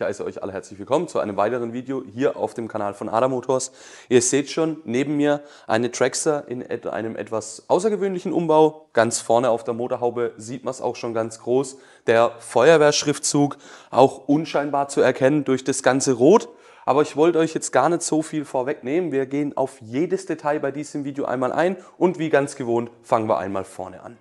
Ich heiße euch alle herzlich willkommen zu einem weiteren Video hier auf dem Kanal von Ada Motors. Ihr seht schon neben mir eine Traxxer in einem etwas außergewöhnlichen Umbau. Ganz vorne auf der Motorhaube sieht man es auch schon ganz groß. Der Feuerwehrschriftzug, auch unscheinbar zu erkennen durch das ganze Rot. Aber ich wollte euch jetzt gar nicht so viel vorwegnehmen. Wir gehen auf jedes Detail bei diesem Video einmal ein und wie ganz gewohnt fangen wir einmal vorne an.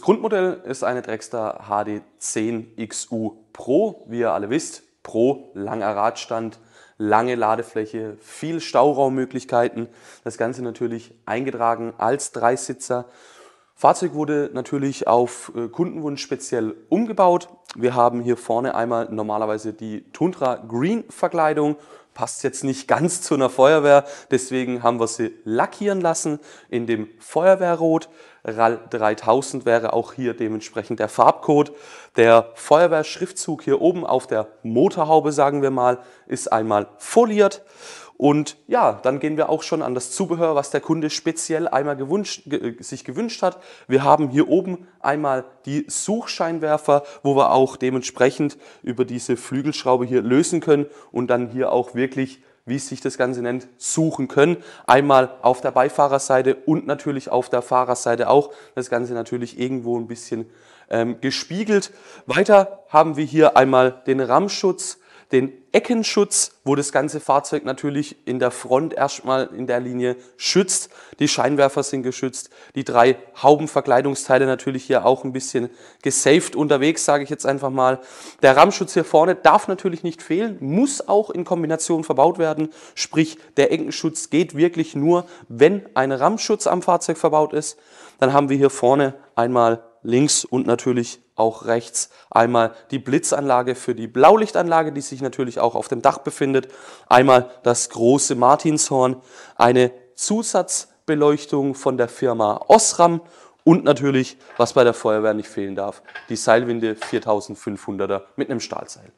Das Grundmodell ist eine Dragster HD 10XU Pro. Wie ihr alle wisst, Pro, langer Radstand, lange Ladefläche, viel Stauraummöglichkeiten. Das Ganze natürlich eingetragen als Dreisitzer. Fahrzeug wurde natürlich auf äh, Kundenwunsch speziell umgebaut. Wir haben hier vorne einmal normalerweise die Tundra Green Verkleidung passt jetzt nicht ganz zu einer Feuerwehr, deswegen haben wir sie lackieren lassen in dem Feuerwehrrot. RAL 3000 wäre auch hier dementsprechend der Farbcode. Der Feuerwehrschriftzug hier oben auf der Motorhaube, sagen wir mal, ist einmal foliert und ja, dann gehen wir auch schon an das Zubehör, was der Kunde speziell einmal gewünscht, äh, sich gewünscht hat. Wir haben hier oben einmal die Suchscheinwerfer, wo wir auch dementsprechend über diese Flügelschraube hier lösen können und dann hier auch wirklich wie sich das Ganze nennt, suchen können. Einmal auf der Beifahrerseite und natürlich auf der Fahrerseite auch. Das Ganze natürlich irgendwo ein bisschen ähm, gespiegelt. Weiter haben wir hier einmal den Rammschutz, den Eckenschutz, wo das ganze Fahrzeug natürlich in der Front erstmal in der Linie schützt. Die Scheinwerfer sind geschützt. Die drei Haubenverkleidungsteile natürlich hier auch ein bisschen gesaved unterwegs, sage ich jetzt einfach mal. Der Rammschutz hier vorne darf natürlich nicht fehlen, muss auch in Kombination verbaut werden. Sprich, der Eckenschutz geht wirklich nur, wenn ein Rammschutz am Fahrzeug verbaut ist. Dann haben wir hier vorne einmal links und natürlich auch rechts einmal die Blitzanlage für die Blaulichtanlage, die sich natürlich auch auf dem Dach befindet, einmal das große Martinshorn, eine Zusatzbeleuchtung von der Firma Osram und natürlich, was bei der Feuerwehr nicht fehlen darf, die Seilwinde 4500er mit einem Stahlseil.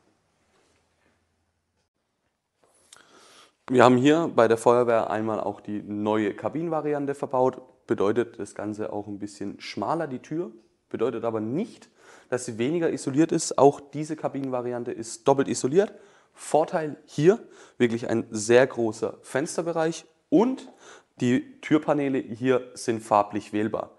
Wir haben hier bei der Feuerwehr einmal auch die neue Kabinenvariante verbaut, bedeutet das Ganze auch ein bisschen schmaler die Tür, bedeutet aber nicht, dass sie weniger isoliert ist. Auch diese Kabinenvariante ist doppelt isoliert. Vorteil hier wirklich ein sehr großer Fensterbereich und die Türpaneele hier sind farblich wählbar.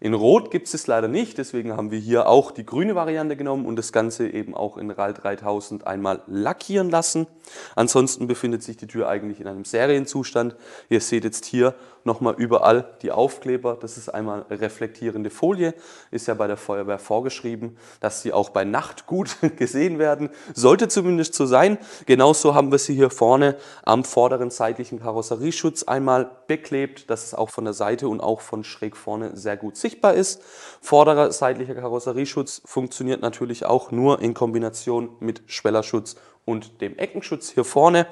In Rot gibt es es leider nicht, deswegen haben wir hier auch die grüne Variante genommen und das Ganze eben auch in RAL 3000 einmal lackieren lassen. Ansonsten befindet sich die Tür eigentlich in einem Serienzustand. Ihr seht jetzt hier nochmal überall die Aufkleber. Das ist einmal reflektierende Folie, ist ja bei der Feuerwehr vorgeschrieben, dass sie auch bei Nacht gut gesehen werden. Sollte zumindest so sein. Genauso haben wir sie hier vorne am vorderen seitlichen Karosserieschutz einmal beklebt, dass es auch von der Seite und auch von schräg vorne sehr gut sichtbar ist. Vorderer seitlicher Karosserieschutz funktioniert natürlich auch nur in Kombination mit Schwellerschutz und dem Eckenschutz hier vorne.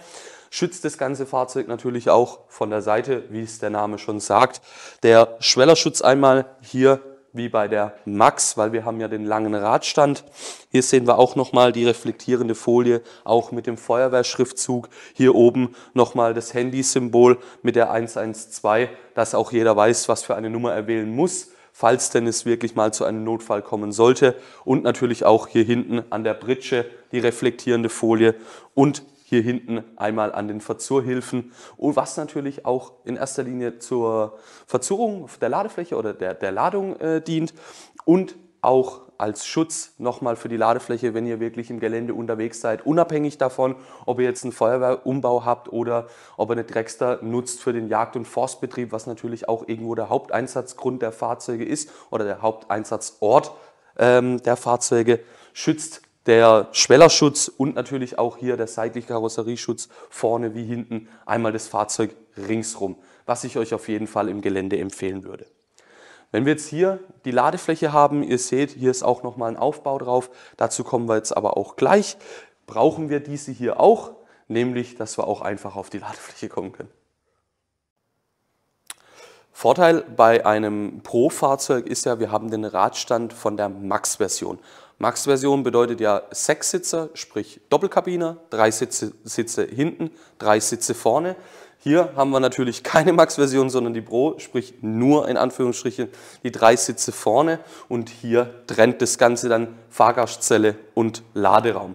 Schützt das ganze Fahrzeug natürlich auch von der Seite, wie es der Name schon sagt. Der Schwellerschutz einmal hier wie bei der Max, weil wir haben ja den langen Radstand. Hier sehen wir auch nochmal die reflektierende Folie, auch mit dem Feuerwehrschriftzug. Hier oben nochmal das Handysymbol mit der 112, dass auch jeder weiß, was für eine Nummer er wählen muss, falls denn es wirklich mal zu einem Notfall kommen sollte. Und natürlich auch hier hinten an der Britsche die reflektierende Folie und hier hinten einmal an den Verzurhilfen und was natürlich auch in erster Linie zur Verzurrung der Ladefläche oder der, der Ladung äh, dient und auch als Schutz nochmal für die Ladefläche, wenn ihr wirklich im Gelände unterwegs seid, unabhängig davon, ob ihr jetzt einen Feuerwehrumbau habt oder ob ihr eine Dreckster nutzt für den Jagd- und Forstbetrieb, was natürlich auch irgendwo der Haupteinsatzgrund der Fahrzeuge ist oder der Haupteinsatzort ähm, der Fahrzeuge, schützt der Schwellerschutz und natürlich auch hier der seitliche Karosserieschutz vorne wie hinten, einmal das Fahrzeug ringsrum, was ich euch auf jeden Fall im Gelände empfehlen würde. Wenn wir jetzt hier die Ladefläche haben, ihr seht, hier ist auch nochmal ein Aufbau drauf, dazu kommen wir jetzt aber auch gleich, brauchen wir diese hier auch, nämlich dass wir auch einfach auf die Ladefläche kommen können. Vorteil bei einem Pro-Fahrzeug ist ja, wir haben den Radstand von der Max-Version. Max-Version bedeutet ja sechs Sitzer, sprich Doppelkabiner, drei Sitze, Sitze hinten, drei Sitze vorne. Hier haben wir natürlich keine Max-Version, sondern die Pro, sprich nur in Anführungsstrichen die drei Sitze vorne. Und hier trennt das Ganze dann Fahrgastzelle und Laderaum.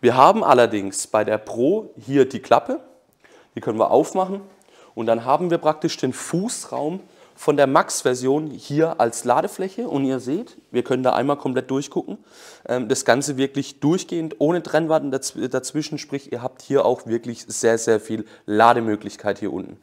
Wir haben allerdings bei der Pro hier die Klappe, die können wir aufmachen. Und dann haben wir praktisch den Fußraum von der Max-Version hier als Ladefläche und ihr seht, wir können da einmal komplett durchgucken. Ähm, das Ganze wirklich durchgehend ohne Trennwarten dazwischen, sprich ihr habt hier auch wirklich sehr, sehr viel Lademöglichkeit hier unten.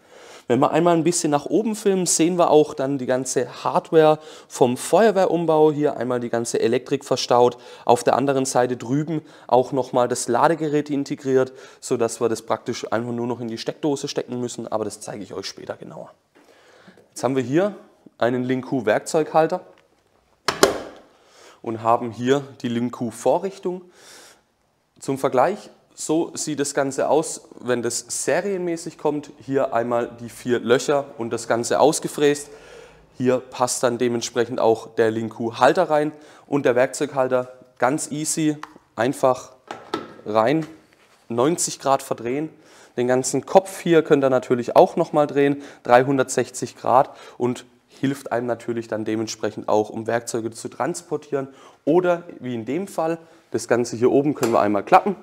Wenn wir einmal ein bisschen nach oben filmen, sehen wir auch dann die ganze Hardware vom Feuerwehrumbau, hier einmal die ganze Elektrik verstaut, auf der anderen Seite drüben auch nochmal das Ladegerät integriert, sodass wir das praktisch einfach nur noch in die Steckdose stecken müssen, aber das zeige ich euch später genauer. Jetzt haben wir hier einen Linku Werkzeughalter und haben hier die Linku Vorrichtung. Zum Vergleich, so sieht das Ganze aus, wenn das serienmäßig kommt. Hier einmal die vier Löcher und das Ganze ausgefräst. Hier passt dann dementsprechend auch der Linku Halter rein und der Werkzeughalter ganz easy, einfach rein, 90 Grad verdrehen den ganzen Kopf hier könnt ihr natürlich auch nochmal drehen, 360 Grad und hilft einem natürlich dann dementsprechend auch, um Werkzeuge zu transportieren. Oder wie in dem Fall, das Ganze hier oben können wir einmal klappen,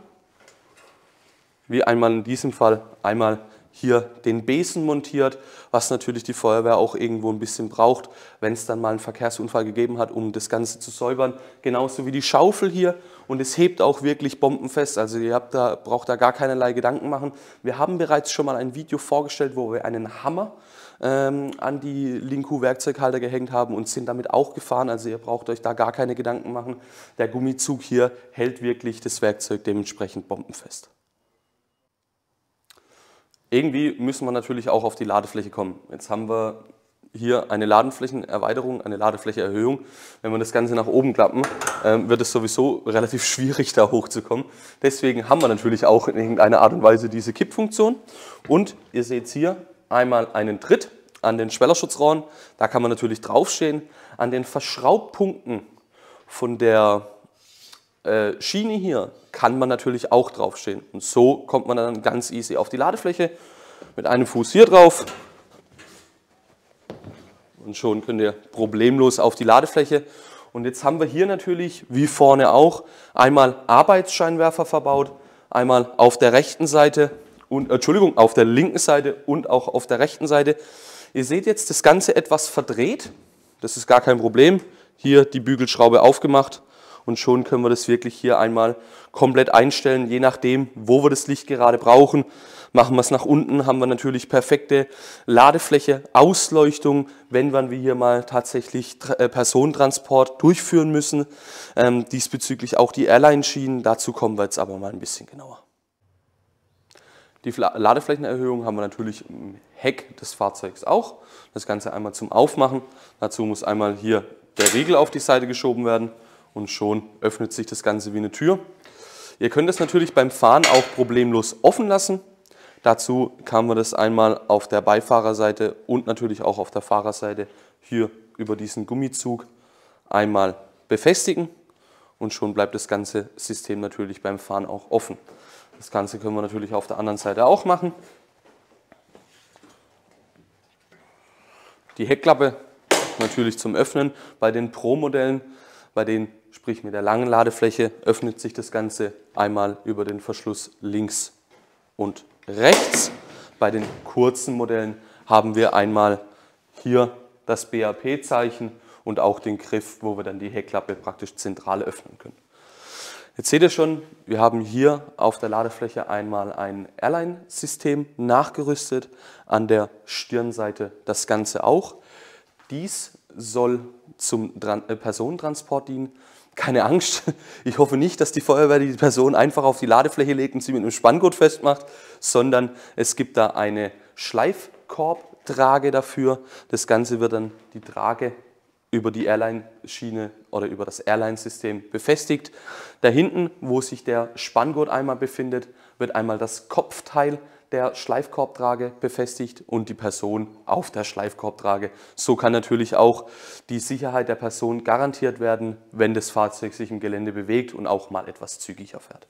wie einmal in diesem Fall einmal hier den Besen montiert, was natürlich die Feuerwehr auch irgendwo ein bisschen braucht, wenn es dann mal einen Verkehrsunfall gegeben hat, um das Ganze zu säubern. Genauso wie die Schaufel hier und es hebt auch wirklich bombenfest. Also ihr habt da, braucht da gar keinerlei Gedanken machen. Wir haben bereits schon mal ein Video vorgestellt, wo wir einen Hammer ähm, an die Linku Werkzeughalter gehängt haben und sind damit auch gefahren. Also ihr braucht euch da gar keine Gedanken machen. Der Gummizug hier hält wirklich das Werkzeug dementsprechend bombenfest. Irgendwie müssen wir natürlich auch auf die Ladefläche kommen. Jetzt haben wir hier eine Ladenflächenerweiterung, eine Ladeflächeerhöhung. Wenn wir das Ganze nach oben klappen, ähm, wird es sowieso relativ schwierig, da hochzukommen. Deswegen haben wir natürlich auch in irgendeiner Art und Weise diese Kippfunktion. Und ihr seht hier einmal einen Tritt an den Schwellerschutzrohren. Da kann man natürlich draufstehen. An den Verschraubpunkten von der äh, Schiene hier kann man natürlich auch draufstehen. Und so kommt man dann ganz easy auf die Ladefläche mit einem Fuß hier drauf. Und schon könnt ihr problemlos auf die Ladefläche. Und jetzt haben wir hier natürlich, wie vorne auch, einmal Arbeitsscheinwerfer verbaut, einmal auf der rechten Seite und, äh, Entschuldigung, auf der linken Seite und auch auf der rechten Seite. Ihr seht jetzt das Ganze etwas verdreht. Das ist gar kein Problem. Hier die Bügelschraube aufgemacht und schon können wir das wirklich hier einmal komplett einstellen, je nachdem, wo wir das Licht gerade brauchen. Machen wir es nach unten, haben wir natürlich perfekte Ladefläche, Ausleuchtung, wenn wir hier mal tatsächlich äh, Personentransport durchführen müssen. Ähm, diesbezüglich auch die Airline-Schienen, dazu kommen wir jetzt aber mal ein bisschen genauer. Die Ladeflächenerhöhung haben wir natürlich im Heck des Fahrzeugs auch. Das Ganze einmal zum Aufmachen. Dazu muss einmal hier der Riegel auf die Seite geschoben werden und schon öffnet sich das Ganze wie eine Tür. Ihr könnt es natürlich beim Fahren auch problemlos offen lassen. Dazu kann man das einmal auf der Beifahrerseite und natürlich auch auf der Fahrerseite hier über diesen Gummizug einmal befestigen und schon bleibt das ganze System natürlich beim Fahren auch offen. Das Ganze können wir natürlich auf der anderen Seite auch machen. Die Heckklappe natürlich zum Öffnen. Bei den Pro-Modellen, bei den sprich mit der langen Ladefläche, öffnet sich das Ganze einmal über den Verschluss links und rechts. Bei den kurzen Modellen haben wir einmal hier das BAP-Zeichen und auch den Griff, wo wir dann die Heckklappe praktisch zentral öffnen können. Jetzt seht ihr schon, wir haben hier auf der Ladefläche einmal ein Airline-System nachgerüstet, an der Stirnseite das Ganze auch. Dies soll zum äh, Personentransport dienen keine Angst, ich hoffe nicht, dass die Feuerwehr die Person einfach auf die Ladefläche legt und sie mit einem Spanngurt festmacht, sondern es gibt da eine Schleifkorbtrage dafür. Das Ganze wird dann die Trage über die Airline-Schiene oder über das Airline-System befestigt. Da hinten, wo sich der Spanngurt einmal befindet, wird einmal das Kopfteil befestigt der Schleifkorbtrage befestigt und die Person auf der Schleifkorbtrage. So kann natürlich auch die Sicherheit der Person garantiert werden, wenn das Fahrzeug sich im Gelände bewegt und auch mal etwas zügiger fährt.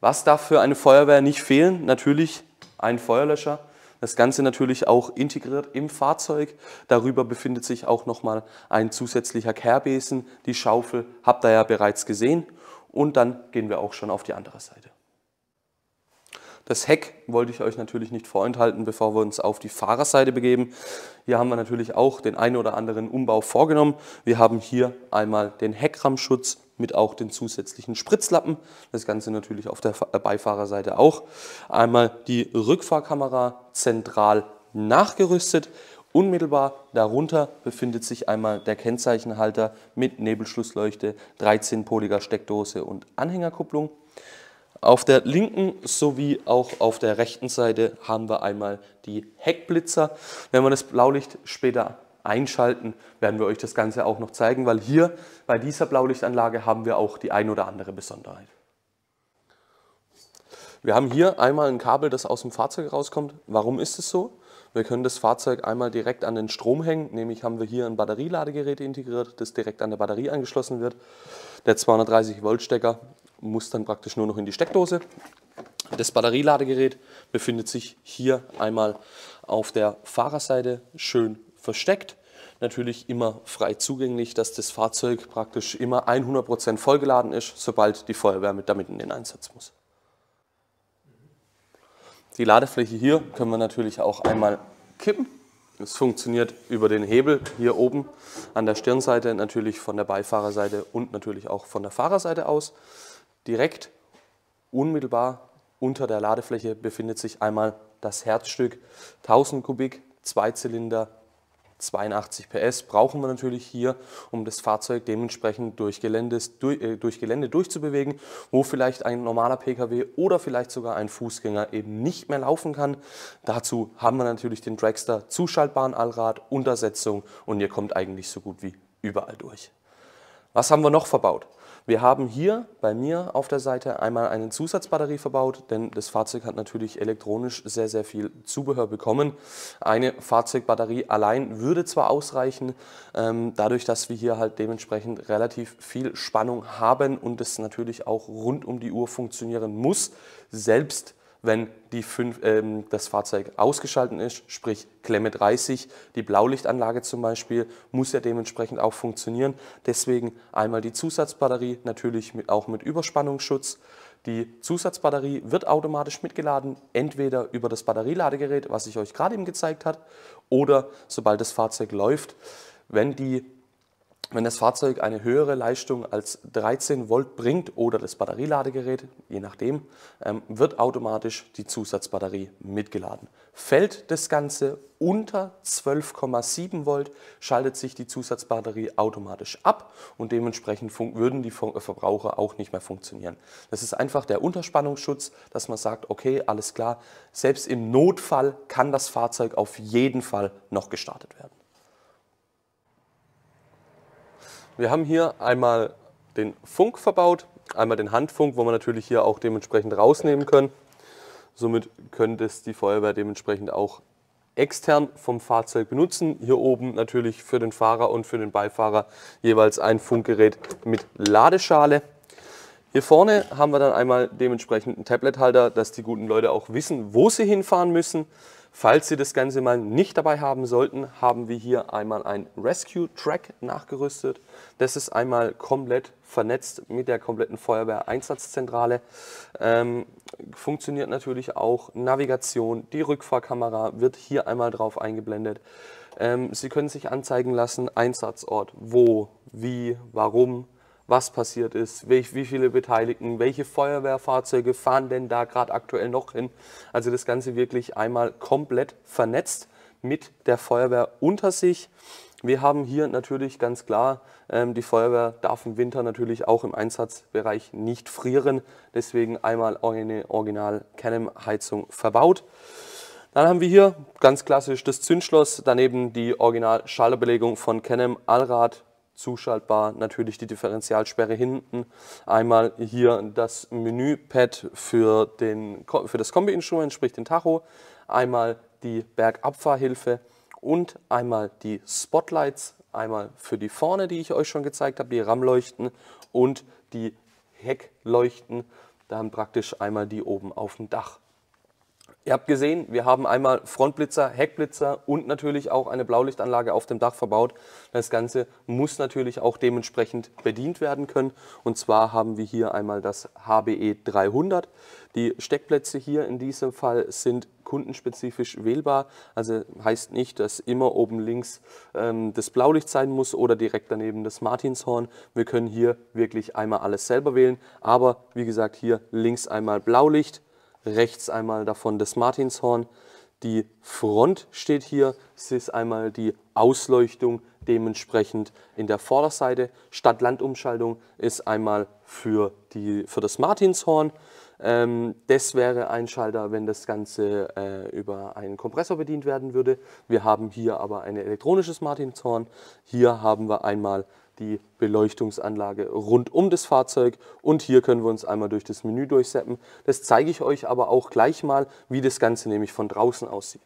Was darf für eine Feuerwehr nicht fehlen? Natürlich ein Feuerlöscher. Das Ganze natürlich auch integriert im Fahrzeug. Darüber befindet sich auch nochmal ein zusätzlicher Kehrbesen. Die Schaufel habt ihr ja bereits gesehen. Und dann gehen wir auch schon auf die andere Seite. Das Heck wollte ich euch natürlich nicht vorenthalten, bevor wir uns auf die Fahrerseite begeben. Hier haben wir natürlich auch den einen oder anderen Umbau vorgenommen. Wir haben hier einmal den Heckrammschutz mit auch den zusätzlichen Spritzlappen. Das Ganze natürlich auf der äh, Beifahrerseite auch. Einmal die Rückfahrkamera zentral nachgerüstet. Unmittelbar darunter befindet sich einmal der Kennzeichenhalter mit Nebelschlussleuchte, 13-poliger Steckdose und Anhängerkupplung. Auf der linken sowie auch auf der rechten Seite haben wir einmal die Heckblitzer. Wenn wir das Blaulicht später einschalten, werden wir euch das Ganze auch noch zeigen, weil hier bei dieser Blaulichtanlage haben wir auch die ein oder andere Besonderheit. Wir haben hier einmal ein Kabel, das aus dem Fahrzeug rauskommt. Warum ist es so? Wir können das Fahrzeug einmal direkt an den Strom hängen, nämlich haben wir hier ein Batterieladegerät integriert, das direkt an der Batterie angeschlossen wird. Der 230 Volt Stecker muss dann praktisch nur noch in die Steckdose. Das Batterieladegerät befindet sich hier einmal auf der Fahrerseite schön versteckt. Natürlich immer frei zugänglich, dass das Fahrzeug praktisch immer 100% vollgeladen ist, sobald die Feuerwehr mit damit in den Einsatz muss. Die Ladefläche hier können wir natürlich auch einmal kippen. Es funktioniert über den Hebel hier oben an der Stirnseite, natürlich von der Beifahrerseite und natürlich auch von der Fahrerseite aus. Direkt unmittelbar unter der Ladefläche befindet sich einmal das Herzstück 1000 Kubik, Zweizylinder, 82 PS brauchen wir natürlich hier, um das Fahrzeug dementsprechend durch, Geländes, durch, äh, durch, Gelände durchzubewegen, wo vielleicht ein normaler Pkw oder vielleicht sogar ein Fußgänger eben nicht mehr laufen kann. Dazu haben wir natürlich den Dragster, zuschaltbaren Allrad, Untersetzung und ihr kommt eigentlich so gut wie überall durch. Was haben wir noch verbaut? Wir haben hier bei mir auf der Seite einmal eine Zusatzbatterie verbaut, denn das Fahrzeug hat natürlich elektronisch sehr, sehr viel Zubehör bekommen. Eine Fahrzeugbatterie allein würde zwar ausreichen, ähm, dadurch, dass wir hier halt dementsprechend relativ viel Spannung haben und es natürlich auch rund um die Uhr funktionieren muss, selbst wenn die fünf, ähm, das Fahrzeug ausgeschaltet ist, sprich Klemme 30, die Blaulichtanlage zum Beispiel, muss ja dementsprechend auch funktionieren. Deswegen einmal die Zusatzbatterie, natürlich mit, auch mit Überspannungsschutz. Die Zusatzbatterie wird automatisch mitgeladen, entweder über das Batterieladegerät, was ich euch gerade eben gezeigt habe, oder sobald das Fahrzeug läuft, wenn die wenn das Fahrzeug eine höhere Leistung als 13 Volt bringt oder das Batterieladegerät, je nachdem, ähm, wird automatisch die Zusatzbatterie mitgeladen. Fällt das Ganze unter 12,7 Volt, schaltet sich die Zusatzbatterie automatisch ab und dementsprechend würden die äh, Verbraucher auch nicht mehr funktionieren. Das ist einfach der Unterspannungsschutz, dass man sagt, okay, alles klar, selbst im Notfall kann das Fahrzeug auf jeden Fall noch gestartet werden. Wir haben hier einmal den Funk verbaut, einmal den Handfunk, wo wir natürlich hier auch dementsprechend rausnehmen können. Somit könnte es die Feuerwehr dementsprechend auch extern vom Fahrzeug benutzen. Hier oben natürlich für den Fahrer und für den Beifahrer jeweils ein Funkgerät mit Ladeschale. Hier vorne haben wir dann einmal dementsprechend einen Tablethalter, dass die guten Leute auch wissen, wo sie hinfahren müssen. Falls Sie das Ganze mal nicht dabei haben sollten, haben wir hier einmal ein Rescue Track nachgerüstet. Das ist einmal komplett vernetzt mit der kompletten Feuerwehreinsatzzentrale. Ähm, funktioniert natürlich auch Navigation. Die Rückfahrkamera wird hier einmal drauf eingeblendet. Ähm, Sie können sich anzeigen lassen, Einsatzort, wo, wie, warum, was passiert ist, wie viele Beteiligten, welche Feuerwehrfahrzeuge fahren denn da gerade aktuell noch hin. Also das Ganze wirklich einmal komplett vernetzt mit der Feuerwehr unter sich. Wir haben hier natürlich ganz klar, ähm, die Feuerwehr darf im Winter natürlich auch im Einsatzbereich nicht frieren. Deswegen einmal eine Original-Canem-Heizung verbaut. Dann haben wir hier ganz klassisch das Zündschloss, daneben die Original-Schalterbelegung von Canem Allrad zuschaltbar natürlich die Differentialsperre hinten. Einmal hier das Menüpad für, den, für das Kombi-Instrument, sprich den Tacho. Einmal die Bergabfahrhilfe und einmal die Spotlights. Einmal für die vorne, die ich euch schon gezeigt habe, die Rammleuchten und die Heckleuchten. Dann praktisch einmal die oben auf dem Dach. Ihr habt gesehen, wir haben einmal Frontblitzer, Heckblitzer und natürlich auch eine Blaulichtanlage auf dem Dach verbaut. Das Ganze muss natürlich auch dementsprechend bedient werden können. Und zwar haben wir hier einmal das HBE 300. Die Steckplätze hier in diesem Fall sind kundenspezifisch wählbar. Also heißt nicht, dass immer oben links ähm, das Blaulicht sein muss oder direkt daneben das Martinshorn. Wir können hier wirklich einmal alles selber wählen. Aber wie gesagt, hier links einmal Blaulicht, rechts einmal davon das Martinshorn. Die Front steht hier, es ist einmal die Ausleuchtung dementsprechend in der Vorderseite. Stadt-Land-Umschaltung ist einmal für, die, für das Martinshorn. Ähm, das wäre ein Schalter, wenn das Ganze äh, über einen Kompressor bedient werden würde. Wir haben hier aber ein elektronisches Martinshorn. Hier haben wir einmal die Beleuchtungsanlage rund um das Fahrzeug und hier können wir uns einmal durch das Menü durchseppen. Das zeige ich euch aber auch gleich mal, wie das Ganze nämlich von draußen aussieht.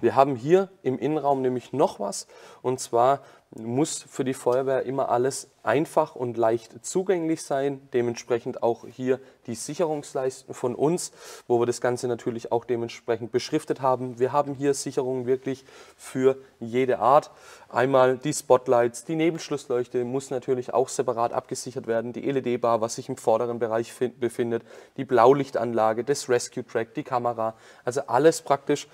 Wir haben hier im Innenraum nämlich noch was und zwar muss für die Feuerwehr immer alles einfach und leicht zugänglich sein. Dementsprechend auch hier die Sicherungsleisten von uns, wo wir das Ganze natürlich auch dementsprechend beschriftet haben. Wir haben hier Sicherungen wirklich für jede Art. Einmal die Spotlights, die Nebelschlussleuchte muss natürlich auch separat abgesichert werden. Die LED-Bar, was sich im vorderen Bereich befindet, die Blaulichtanlage, das Rescue Track, die Kamera, also alles praktisch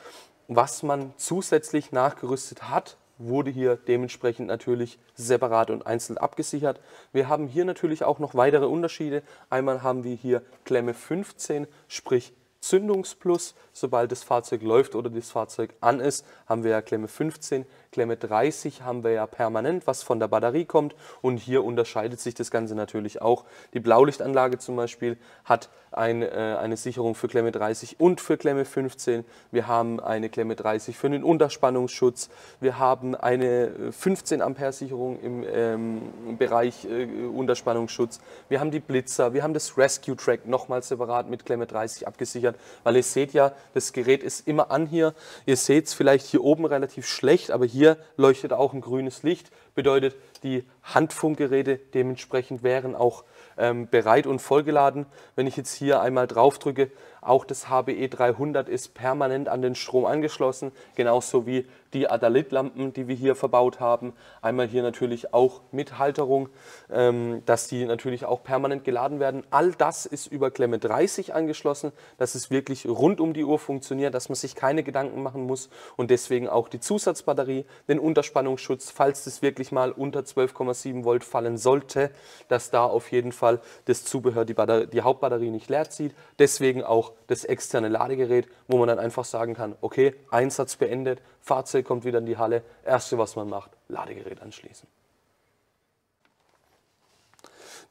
was man zusätzlich nachgerüstet hat, wurde hier dementsprechend natürlich separat und einzeln abgesichert. Wir haben hier natürlich auch noch weitere Unterschiede. Einmal haben wir hier Klemme 15, sprich Zündungsplus. Sobald das Fahrzeug läuft oder das Fahrzeug an ist, haben wir ja Klemme 15. Klemme 30 haben wir ja permanent, was von der Batterie kommt. Und hier unterscheidet sich das Ganze natürlich auch. Die Blaulichtanlage zum Beispiel hat ein, äh, eine Sicherung für Klemme 30 und für Klemme 15. Wir haben eine Klemme 30 für den Unterspannungsschutz. Wir haben eine 15 äh, Ampere Sicherung im ähm, Bereich äh, Unterspannungsschutz. Wir haben die Blitzer. Wir haben das Rescue Track nochmal separat mit Klemme 30 abgesichert, weil ihr seht ja, das Gerät ist immer an hier. Ihr seht es vielleicht hier oben relativ schlecht, aber hier hier leuchtet auch ein grünes Licht, bedeutet die Handfunkgeräte dementsprechend wären auch ähm, bereit und vollgeladen. Wenn ich jetzt hier einmal drauf drücke, auch das HBE 300 ist permanent an den Strom angeschlossen, genauso wie die Adalit-Lampen, die wir hier verbaut haben. Einmal hier natürlich auch mit Halterung, ähm, dass die natürlich auch permanent geladen werden. All das ist über Klemme 30 angeschlossen, dass es wirklich rund um die Uhr funktioniert, dass man sich keine Gedanken machen muss und deswegen auch die Zusatzbatterie, den Unterspannungsschutz, falls das wirklich mal unter 12,7 Volt fallen sollte, dass da auf jeden Fall das Zubehör die, Batter die Hauptbatterie nicht leer zieht. Deswegen auch das externe Ladegerät, wo man dann einfach sagen kann, okay, Einsatz beendet, Fahrzeug kommt wieder in die Halle, erste was man macht, Ladegerät anschließen.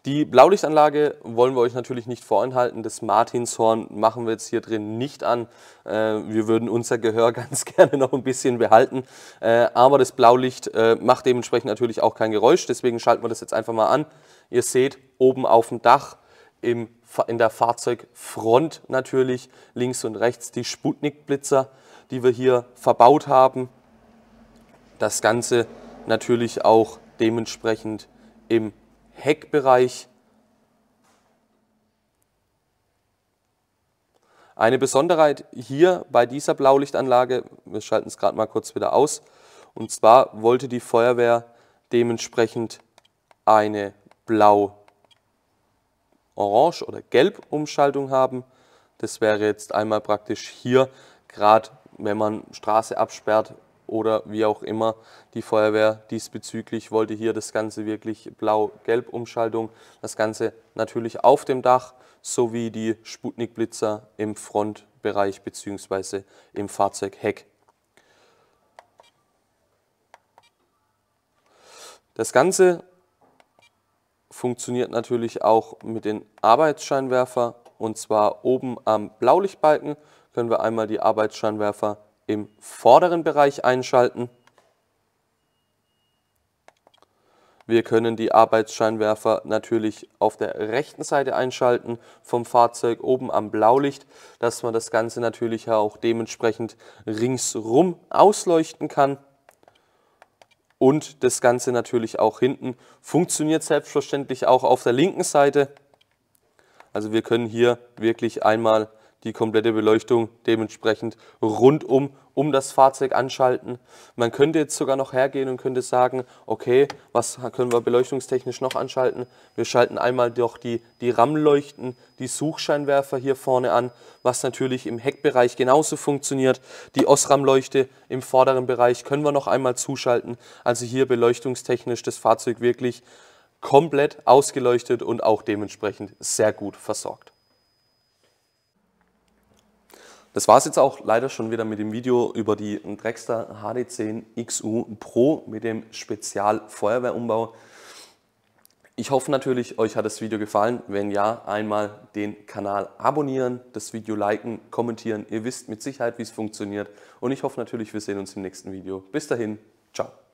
Die Blaulichtanlage wollen wir euch natürlich nicht vorenthalten. Das Martinshorn machen wir jetzt hier drin nicht an. Äh, wir würden unser Gehör ganz gerne noch ein bisschen behalten. Äh, aber das Blaulicht äh, macht dementsprechend natürlich auch kein Geräusch. Deswegen schalten wir das jetzt einfach mal an. Ihr seht, oben auf dem Dach im, in der Fahrzeugfront natürlich links und rechts die Sputnik-Blitzer, die wir hier verbaut haben. Das Ganze natürlich auch dementsprechend im Heckbereich. Eine Besonderheit hier bei dieser Blaulichtanlage, wir schalten es gerade mal kurz wieder aus, und zwar wollte die Feuerwehr dementsprechend eine blau Orange- oder Gelb-Umschaltung haben. Das wäre jetzt einmal praktisch hier, gerade wenn man Straße absperrt oder wie auch immer die Feuerwehr diesbezüglich wollte hier das Ganze wirklich blau-gelb-Umschaltung. Das Ganze natürlich auf dem Dach sowie die Sputnik-Blitzer im Frontbereich bzw. im Fahrzeugheck. Das Ganze funktioniert natürlich auch mit den Arbeitsscheinwerfer und zwar oben am Blaulichtbalken können wir einmal die Arbeitsscheinwerfer im vorderen Bereich einschalten. Wir können die Arbeitsscheinwerfer natürlich auf der rechten Seite einschalten vom Fahrzeug oben am Blaulicht, dass man das Ganze natürlich auch dementsprechend ringsrum ausleuchten kann und das Ganze natürlich auch hinten. Funktioniert selbstverständlich auch auf der linken Seite. Also wir können hier wirklich einmal die komplette Beleuchtung dementsprechend rundum um das Fahrzeug anschalten. Man könnte jetzt sogar noch hergehen und könnte sagen, okay, was können wir beleuchtungstechnisch noch anschalten? Wir schalten einmal doch die, die RAM-Leuchten, die Suchscheinwerfer hier vorne an, was natürlich im Heckbereich genauso funktioniert. Die Osram-Leuchte im vorderen Bereich können wir noch einmal zuschalten. Also hier beleuchtungstechnisch das Fahrzeug wirklich komplett ausgeleuchtet und auch dementsprechend sehr gut versorgt. Das war es jetzt auch leider schon wieder mit dem Video über die Dragster HD10 XU Pro mit dem Spezialfeuerwehrumbau. Ich hoffe natürlich, euch hat das Video gefallen. Wenn ja, einmal den Kanal abonnieren, das Video liken, kommentieren. Ihr wisst mit Sicherheit, wie es funktioniert. Und ich hoffe natürlich, wir sehen uns im nächsten Video. Bis dahin, ciao.